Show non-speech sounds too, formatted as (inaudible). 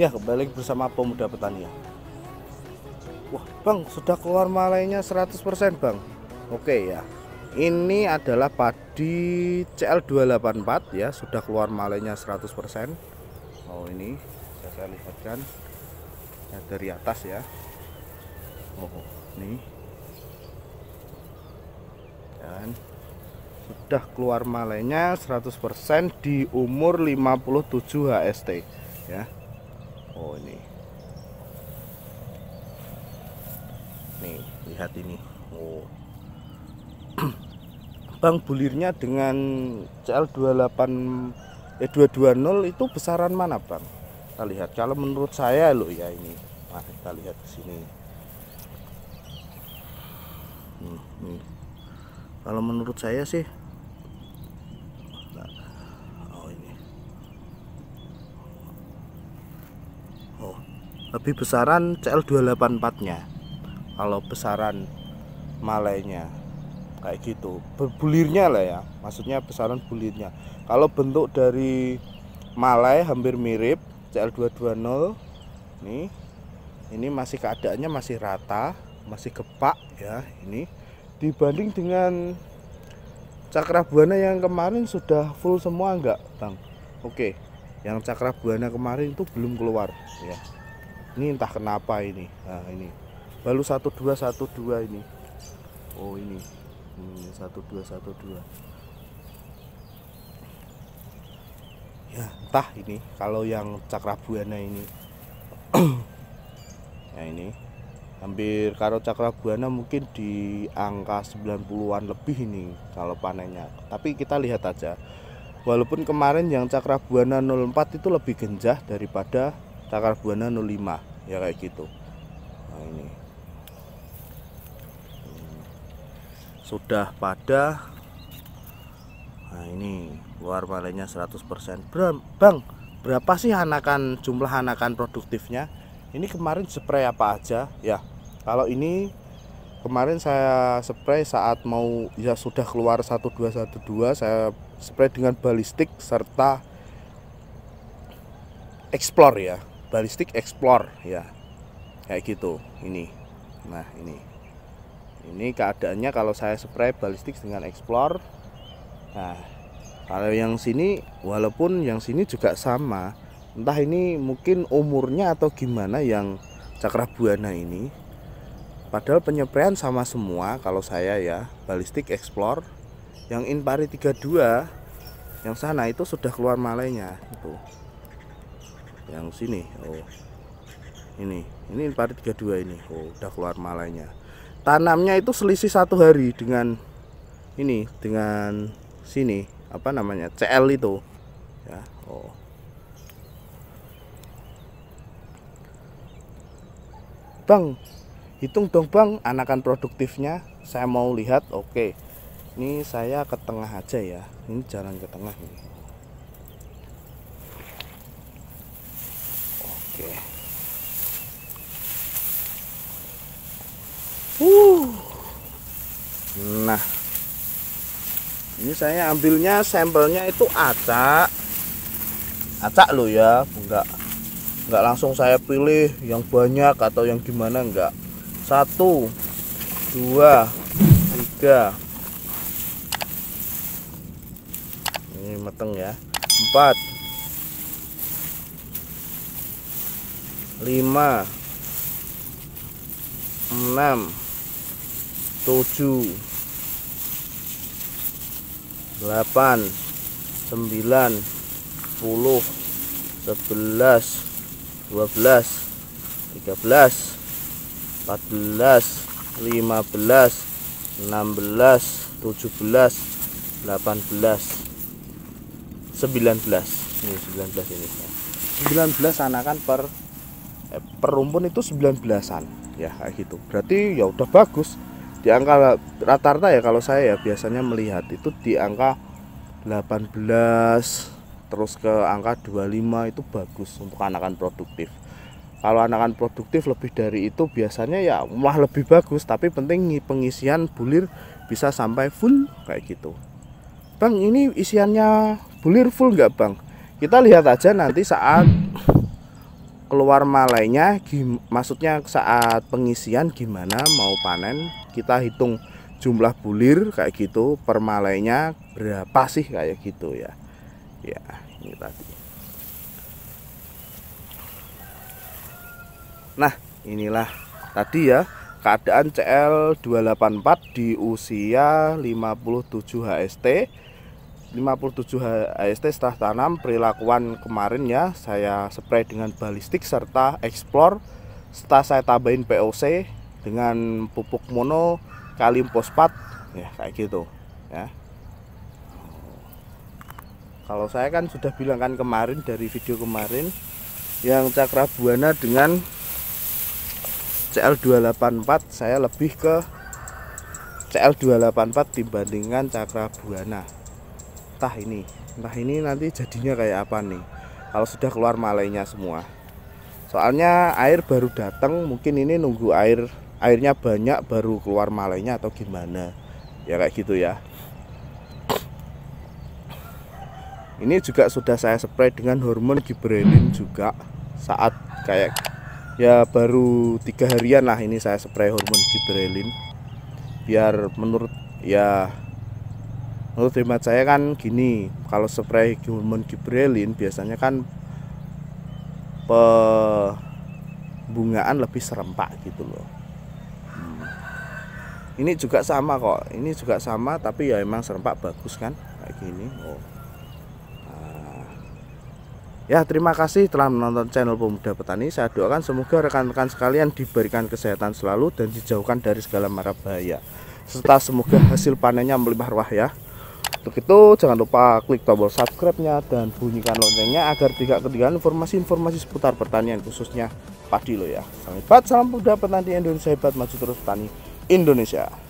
Ya kembali bersama pemuda petani ya Wah bang sudah keluar malainya 100% bang Oke ya Ini adalah padi CL284 ya Sudah keluar malainya 100% Oh ini saya, saya lihatkan ya, Dari atas ya Oh ini Dan sudah keluar malainya 100% di umur 57 HST ya lihat ini oh. bang bulirnya dengan CL28 e 220 itu besaran mana bang kita lihat kalau menurut saya loh ya ini nah, kita lihat di sini hmm, hmm. kalau menurut saya sih nah, oh, oh, lebih besaran CL284 nya kalau besaran malainya kayak gitu berbulirnya lah ya maksudnya besaran bulirnya kalau bentuk dari malai hampir mirip CL220 nih ini masih keadaannya masih rata masih gepak ya ini dibanding dengan cakra buana yang kemarin sudah full semua enggak Bang Oke yang cakra buana kemarin itu belum keluar ya ini entah kenapa ini nah ini baru 1212 ini oh ini ini 1212 ya entah ini kalau yang cakrabuana ini nah (clears throat) ini hampir kalau cakrabuana mungkin di angka 90-an lebih ini kalau panennya tapi kita lihat aja walaupun kemarin yang cakrabuana 04 itu lebih genjah daripada cakrabuana 05 ya kayak gitu nah ini sudah pada nah ini luar malainya 100% Ber bang berapa sih anakan jumlah anakan produktifnya ini kemarin spray apa aja ya kalau ini kemarin saya spray saat mau ya sudah keluar 1212 saya spray dengan balistik serta explore ya balistik explore ya kayak gitu ini nah ini ini keadaannya kalau saya spray balistik dengan explore nah kalau yang sini walaupun yang sini juga sama entah ini mungkin umurnya atau gimana yang cakra buana ini padahal penyepraian sama semua kalau saya ya balistik explore yang inpari 32 yang sana itu sudah keluar malainya itu yang sini oh ini ini inpari 32 ini oh udah keluar malainya tanamnya itu selisih satu hari dengan ini dengan sini apa namanya CL itu ya oh Bang hitung dong Bang anakan produktifnya saya mau lihat oke ini saya ke tengah aja ya ini jalan ke tengah ini Uh. Nah. Ini saya ambilnya sampelnya itu acak. Acak loh ya, enggak enggak langsung saya pilih yang banyak atau yang gimana enggak. Satu, dua, tiga. Ini mateng ya. Empat, lima, enam tujuh delapan sembilan puluh, sebelas dua belas tiga belas empat belas lima belas enam belas tujuh belas delapan belas sembilan belas ini 19 ini 19 anakan per eh, per rumpun itu 19-an ya kayak gitu berarti ya udah bagus di angka rata-rata ya kalau saya ya biasanya melihat itu di angka 18 terus ke angka 25 itu bagus untuk anakan produktif kalau anakan produktif lebih dari itu biasanya ya malah lebih bagus tapi penting pengisian bulir bisa sampai full kayak gitu bang ini isiannya bulir full nggak bang kita lihat aja nanti saat keluar malainya maksudnya saat pengisian gimana mau panen kita hitung jumlah bulir kayak gitu per malainya berapa sih kayak gitu ya ya ini tadi nah inilah tadi ya keadaan CL284 di usia 57 HST 57 HST setelah tanam perilakuan kemarin ya saya spray dengan balistik serta explore setelah saya tambahin POC dengan pupuk mono kalium fosfat ya kayak gitu ya kalau saya kan sudah bilang kan kemarin dari video kemarin yang cakra buana dengan CL284 saya lebih ke CL284 dibandingkan cakra buana entah ini entah ini nanti jadinya kayak apa nih kalau sudah keluar malainya semua soalnya air baru datang mungkin ini nunggu air airnya banyak baru keluar malainya atau gimana ya kayak gitu ya ini juga sudah saya spray dengan hormon gibberelin juga saat kayak ya baru tiga harian lah ini saya spray hormon gibberelin biar menurut ya menurut hemat saya kan gini kalau spray human gibrelin biasanya kan pembungaan lebih serempak gitu loh hmm. ini juga sama kok ini juga sama tapi ya emang serempak bagus kan kayak gini oh ah. Ya, terima kasih telah menonton channel Pemuda Petani. Saya doakan semoga rekan-rekan sekalian diberikan kesehatan selalu dan dijauhkan dari segala mara bahaya. Serta semoga hasil panennya melimpah ruah ya. Untuk itu jangan lupa klik tombol subscribe-nya dan bunyikan loncengnya agar tidak ketinggalan informasi-informasi seputar pertanian khususnya padi lo ya. Salam hebat, salam muda petani Indonesia hebat, maju terus petani Indonesia.